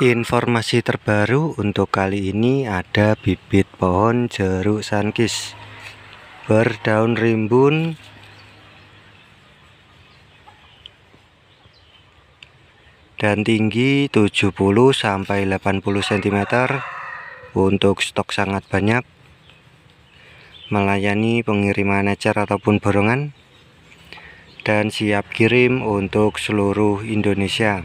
Informasi terbaru untuk kali ini ada bibit pohon jeruk sankis berdaun rimbun dan tinggi 70 sampai 80 cm untuk stok sangat banyak melayani pengiriman ecer ataupun borongan dan siap kirim untuk seluruh Indonesia